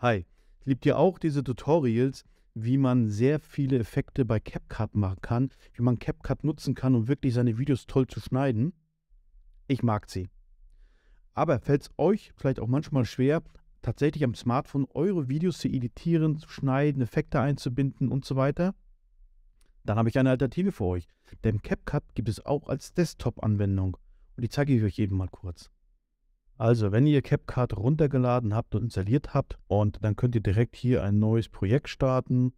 Hi, liebt ihr auch diese Tutorials, wie man sehr viele Effekte bei CapCut machen kann, wie man CapCut nutzen kann, um wirklich seine Videos toll zu schneiden? Ich mag sie. Aber fällt es euch vielleicht auch manchmal schwer, tatsächlich am Smartphone eure Videos zu editieren, zu schneiden, Effekte einzubinden und so weiter? Dann habe ich eine Alternative für euch, denn CapCut gibt es auch als Desktop-Anwendung und die zeige ich euch eben mal kurz. Also, wenn ihr CapCard runtergeladen habt und installiert habt und dann könnt ihr direkt hier ein neues Projekt starten,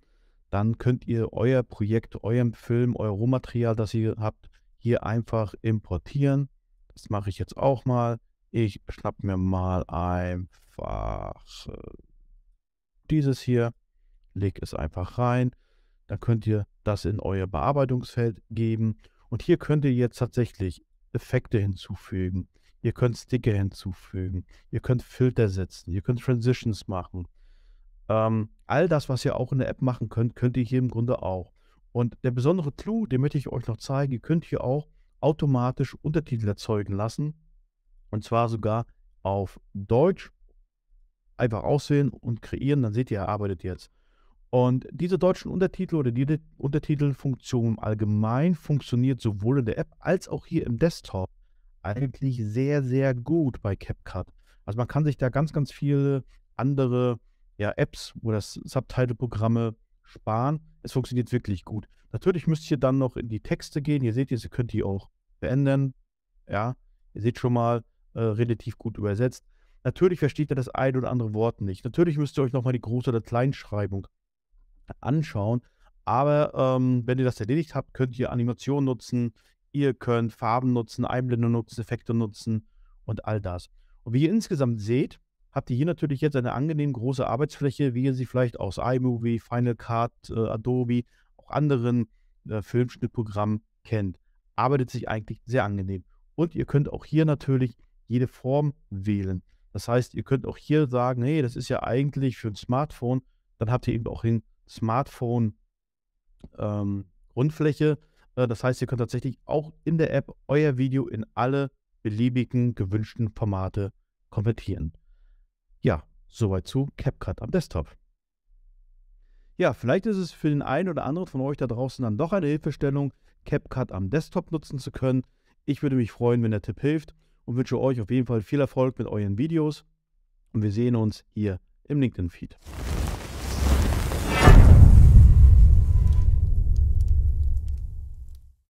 dann könnt ihr euer Projekt, eurem Film, euer Rohmaterial, das ihr habt, hier einfach importieren. Das mache ich jetzt auch mal. Ich schnapp mir mal einfach äh, dieses hier, leg es einfach rein. Dann könnt ihr das in euer Bearbeitungsfeld geben. Und hier könnt ihr jetzt tatsächlich Effekte hinzufügen. Ihr könnt Sticker hinzufügen. Ihr könnt Filter setzen. Ihr könnt Transitions machen. Ähm, all das, was ihr auch in der App machen könnt, könnt ihr hier im Grunde auch. Und der besondere Clou, den möchte ich euch noch zeigen, ihr könnt hier auch automatisch Untertitel erzeugen lassen. Und zwar sogar auf Deutsch. Einfach auswählen und kreieren, dann seht ihr, er arbeitet jetzt. Und diese deutschen Untertitel oder die Untertitelfunktion allgemein funktioniert sowohl in der App als auch hier im Desktop eigentlich sehr, sehr gut bei CapCut. Also man kann sich da ganz, ganz viele andere ja, Apps oder Subtitle-Programme sparen. Es funktioniert wirklich gut. Natürlich müsst ihr dann noch in die Texte gehen. Ihr seht ihr, könnt die auch verändern. Ja, ihr seht schon mal, äh, relativ gut übersetzt. Natürlich versteht ihr das ein oder andere Wort nicht. Natürlich müsst ihr euch nochmal die Groß- oder Kleinschreibung anschauen. Aber ähm, wenn ihr das erledigt habt, könnt ihr Animationen nutzen, Ihr könnt Farben nutzen, Einblendungen nutzen, Effekte nutzen und all das. Und wie ihr insgesamt seht, habt ihr hier natürlich jetzt eine angenehm große Arbeitsfläche, wie ihr sie vielleicht aus iMovie, Final Cut, äh, Adobe, auch anderen äh, Filmschnittprogrammen kennt. Arbeitet sich eigentlich sehr angenehm. Und ihr könnt auch hier natürlich jede Form wählen. Das heißt, ihr könnt auch hier sagen, hey, das ist ja eigentlich für ein Smartphone. Dann habt ihr eben auch den Smartphone ähm, Grundfläche. Äh, das heißt, ihr könnt tatsächlich auch in der App euer Video in alle beliebigen gewünschten Formate konvertieren. Ja, soweit zu CapCut am Desktop. Ja, vielleicht ist es für den einen oder anderen von euch da draußen dann doch eine Hilfestellung, CapCut am Desktop nutzen zu können. Ich würde mich freuen, wenn der Tipp hilft und wünsche euch auf jeden Fall viel Erfolg mit euren Videos. Und wir sehen uns hier im LinkedIn-Feed.